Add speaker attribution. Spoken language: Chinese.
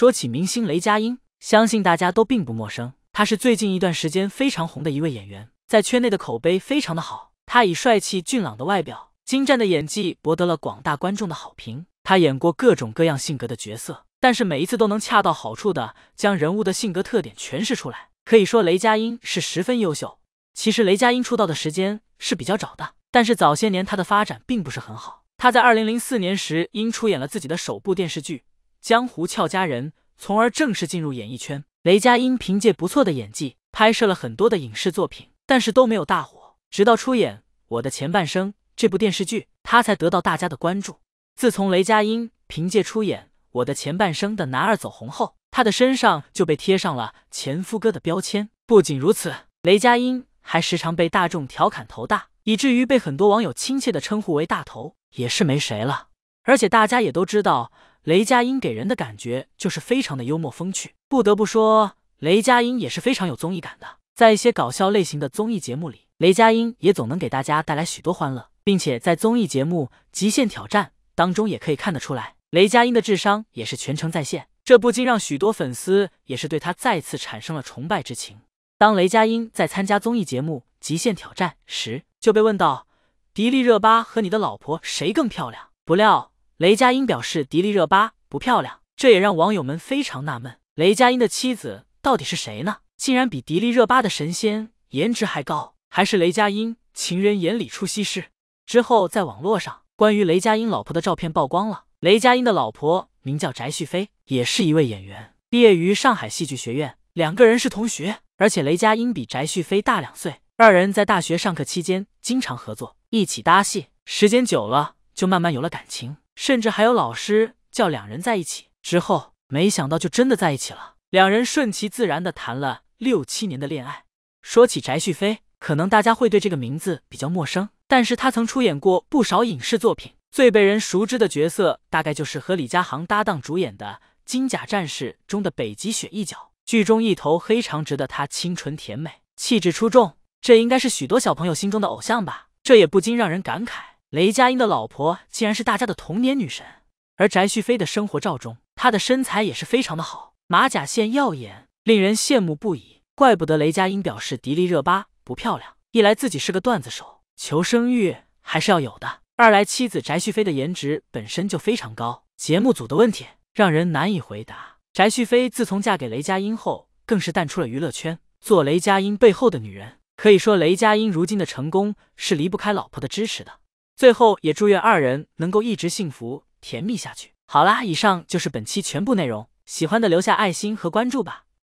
Speaker 1: 说起明星雷佳音，相信大家都并不陌生。他是最近一段时间非常红的一位演员，在圈内的口碑非常的好。他以帅气俊朗的外表、精湛的演技，博得了广大观众的好评。他演过各种各样性格的角色，但是每一次都能恰到好处的将人物的性格特点诠释出来，可以说雷佳音是十分优秀。其实雷佳音出道的时间是比较早的，但是早些年他的发展并不是很好。他在2004年时，因出演了自己的首部电视剧。江湖俏佳人，从而正式进入演艺圈。雷佳音凭借不错的演技，拍摄了很多的影视作品，但是都没有大火。直到出演《我的前半生》这部电视剧，他才得到大家的关注。自从雷佳音凭借出演《我的前半生》的男二走红后，他的身上就被贴上了“前夫哥”的标签。不仅如此，雷佳音还时常被大众调侃头大，以至于被很多网友亲切的称呼为“大头”，也是没谁了。而且大家也都知道。雷佳音给人的感觉就是非常的幽默风趣，不得不说，雷佳音也是非常有综艺感的。在一些搞笑类型的综艺节目里，雷佳音也总能给大家带来许多欢乐，并且在综艺节目《极限挑战》当中，也可以看得出来，雷佳音的智商也是全程在线，这不禁让许多粉丝也是对他再次产生了崇拜之情。当雷佳音在参加综艺节目《极限挑战》时，就被问到迪丽热巴和你的老婆谁更漂亮，不料。雷佳音表示迪丽热巴不漂亮，这也让网友们非常纳闷：雷佳音的妻子到底是谁呢？竟然比迪丽热巴的神仙颜值还高，还是雷佳音情人眼里出西施？之后，在网络上关于雷佳音老婆的照片曝光了。雷佳音的老婆名叫翟旭飞，也是一位演员，毕业于上海戏剧学院，两个人是同学，而且雷佳音比翟旭飞大两岁。二人在大学上课期间经常合作一起搭戏，时间久了就慢慢有了感情。甚至还有老师叫两人在一起，之后没想到就真的在一起了。两人顺其自然的谈了六七年的恋爱。说起翟旭飞，可能大家会对这个名字比较陌生，但是他曾出演过不少影视作品，最被人熟知的角色大概就是和李佳航搭档主演的《金甲战士》中的北极雪一角。剧中一头黑长直的他清纯甜美，气质出众，这应该是许多小朋友心中的偶像吧？这也不禁让人感慨。雷佳音的老婆竟然是大家的童年女神，而翟旭飞的生活照中，她的身材也是非常的好，马甲线耀眼，令人羡慕不已。怪不得雷佳音表示迪丽热巴不漂亮，一来自己是个段子手，求生欲还是要有的；二来妻子翟旭飞的颜值本身就非常高。节目组的问题让人难以回答。翟旭飞自从嫁给雷佳音后，更是淡出了娱乐圈，做雷佳音背后的女人。可以说，雷佳音如今的成功是离不开老婆的支持的。最后也祝愿二人能够一直幸福甜蜜下去。好啦，以上就是本期全部内容，喜欢的留下爱心和关注吧。